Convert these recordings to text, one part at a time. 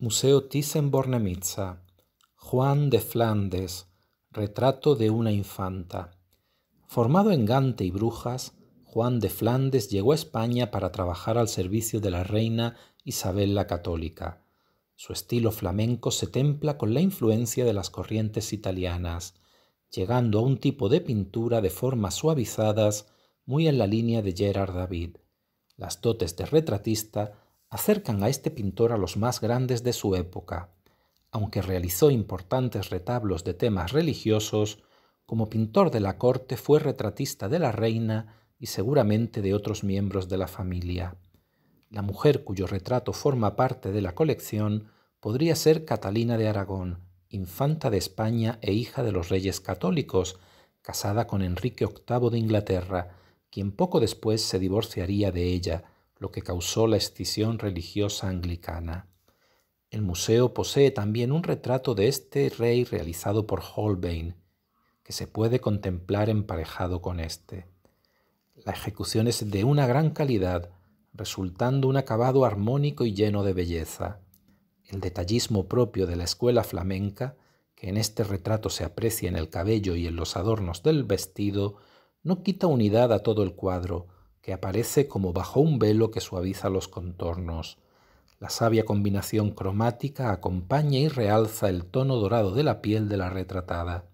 Museo Thyssen-Bornemisza, Juan de Flandes, Retrato de una infanta. Formado en Gante y Brujas, Juan de Flandes llegó a España para trabajar al servicio de la reina Isabel la Católica. Su estilo flamenco se templa con la influencia de las corrientes italianas, llegando a un tipo de pintura de formas suavizadas muy en la línea de Gerard David. Las dotes de retratista acercan a este pintor a los más grandes de su época, aunque realizó importantes retablos de temas religiosos, como pintor de la corte fue retratista de la reina y seguramente de otros miembros de la familia. La mujer cuyo retrato forma parte de la colección podría ser Catalina de Aragón, infanta de España e hija de los reyes católicos, casada con Enrique VIII de Inglaterra, quien poco después se divorciaría de ella, lo que causó la escisión religiosa anglicana. El museo posee también un retrato de este rey realizado por Holbein, que se puede contemplar emparejado con este. La ejecución es de una gran calidad, resultando un acabado armónico y lleno de belleza. El detallismo propio de la escuela flamenca, que en este retrato se aprecia en el cabello y en los adornos del vestido, no quita unidad a todo el cuadro, que aparece como bajo un velo que suaviza los contornos. La sabia combinación cromática acompaña y realza el tono dorado de la piel de la retratada.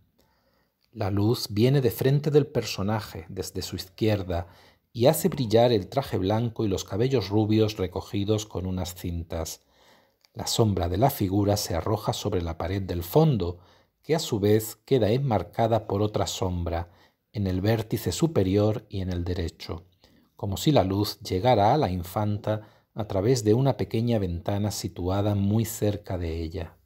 La luz viene de frente del personaje, desde su izquierda, y hace brillar el traje blanco y los cabellos rubios recogidos con unas cintas. La sombra de la figura se arroja sobre la pared del fondo, que a su vez queda enmarcada por otra sombra, en el vértice superior y en el derecho como si la luz llegara a la infanta a través de una pequeña ventana situada muy cerca de ella.